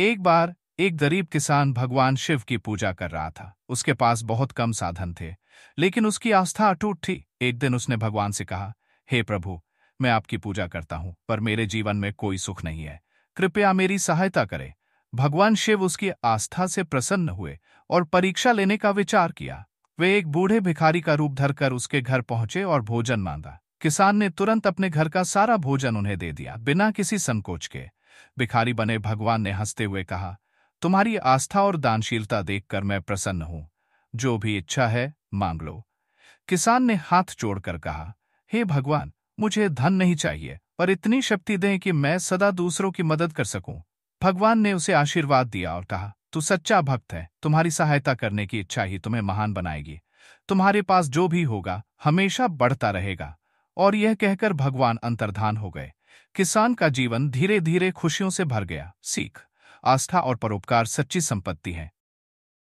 एक बार एक गरीब किसान भगवान शिव की पूजा कर रहा था उसके पास बहुत कम साधन थे लेकिन उसकी आस्था अटूट थी एक दिन उसने भगवान से कहा हे hey प्रभु मैं आपकी पूजा करता हूं पर मेरे जीवन में कोई सुख नहीं है कृपया मेरी सहायता करें भगवान शिव उसकी आस्था से प्रसन्न हुए और परीक्षा लेने का विचार किया वे एक बूढ़े भिखारी का रूप धरकर उसके घर पहुंचे और भोजन मांगा किसान ने तुरंत अपने घर का सारा भोजन उन्हें दे दिया बिना किसी संकोच के भिखारी बने भगवान ने हंसते हुए कहा तुम्हारी आस्था और दानशीलता देखकर मैं प्रसन्न हूं जो भी इच्छा है मांग लो किसान ने हाथ जोड़कर कहा हे hey भगवान मुझे धन नहीं चाहिए पर इतनी शक्ति दें कि मैं सदा दूसरों की मदद कर सकूं भगवान ने उसे आशीर्वाद दिया और कहा तू सच्चा भक्त है तुम्हारी सहायता करने की इच्छा ही तुम्हें महान बनाएगी तुम्हारे पास जो भी होगा हमेशा बढ़ता रहेगा और यह कहकर भगवान अंतर्धान हो गए किसान का जीवन धीरे धीरे खुशियों से भर गया सीख आस्था और परोपकार सच्ची संपत्ति है